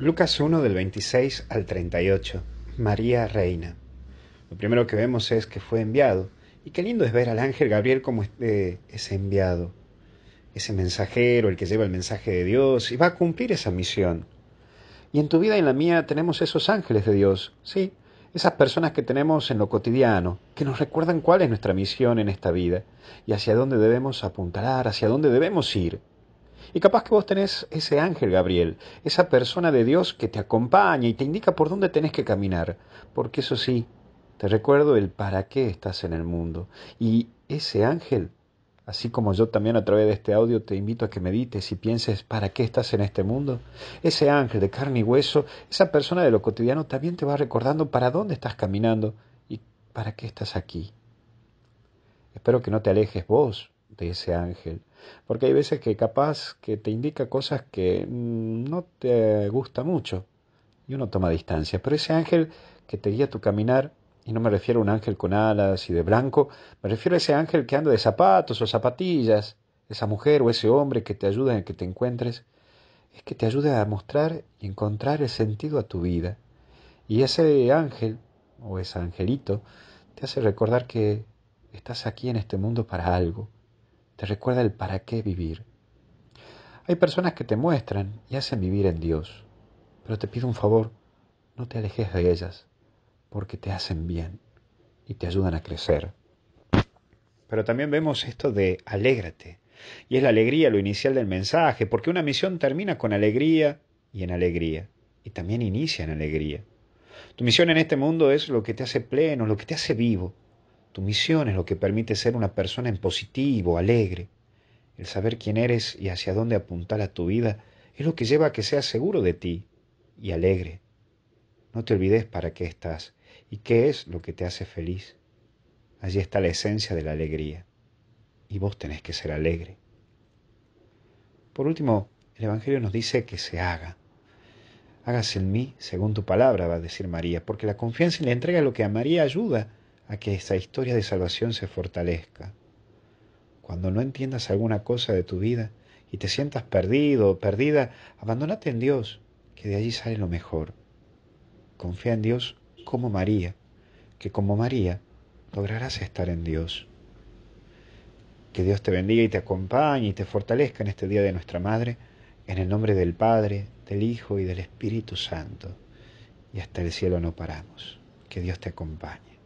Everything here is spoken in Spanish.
Lucas 1 del 26 al 38. María Reina. Lo primero que vemos es que fue enviado. Y qué lindo es ver al ángel Gabriel como este, eh, ese enviado, ese mensajero, el que lleva el mensaje de Dios y va a cumplir esa misión. Y en tu vida y en la mía tenemos esos ángeles de Dios, sí, esas personas que tenemos en lo cotidiano, que nos recuerdan cuál es nuestra misión en esta vida y hacia dónde debemos apuntalar, hacia dónde debemos ir. Y capaz que vos tenés ese ángel Gabriel, esa persona de Dios que te acompaña y te indica por dónde tenés que caminar. Porque eso sí, te recuerdo el para qué estás en el mundo. Y ese ángel, así como yo también a través de este audio te invito a que medites y pienses para qué estás en este mundo, ese ángel de carne y hueso, esa persona de lo cotidiano también te va recordando para dónde estás caminando y para qué estás aquí. Espero que no te alejes vos de ese ángel porque hay veces que capaz que te indica cosas que mm, no te gusta mucho y uno toma distancia. Pero ese ángel que te guía tu caminar, y no me refiero a un ángel con alas y de blanco, me refiero a ese ángel que anda de zapatos o zapatillas, esa mujer o ese hombre que te ayuda en que te encuentres, es que te ayuda a mostrar y encontrar el sentido a tu vida. Y ese ángel o ese angelito te hace recordar que estás aquí en este mundo para algo te recuerda el para qué vivir. Hay personas que te muestran y hacen vivir en Dios, pero te pido un favor, no te alejes de ellas, porque te hacen bien y te ayudan a crecer. Pero también vemos esto de alégrate, y es la alegría lo inicial del mensaje, porque una misión termina con alegría y en alegría, y también inicia en alegría. Tu misión en este mundo es lo que te hace pleno, lo que te hace vivo, tu misión es lo que permite ser una persona en positivo, alegre. El saber quién eres y hacia dónde apuntar a tu vida es lo que lleva a que seas seguro de ti y alegre. No te olvides para qué estás y qué es lo que te hace feliz. Allí está la esencia de la alegría. Y vos tenés que ser alegre. Por último, el Evangelio nos dice que se haga. Hágase en mí según tu palabra, va a decir María, porque la confianza y la entrega es lo que a María ayuda a que esa historia de salvación se fortalezca. Cuando no entiendas alguna cosa de tu vida y te sientas perdido o perdida, abandónate en Dios, que de allí sale lo mejor. Confía en Dios como María, que como María lograrás estar en Dios. Que Dios te bendiga y te acompañe y te fortalezca en este día de nuestra Madre, en el nombre del Padre, del Hijo y del Espíritu Santo. Y hasta el cielo no paramos. Que Dios te acompañe.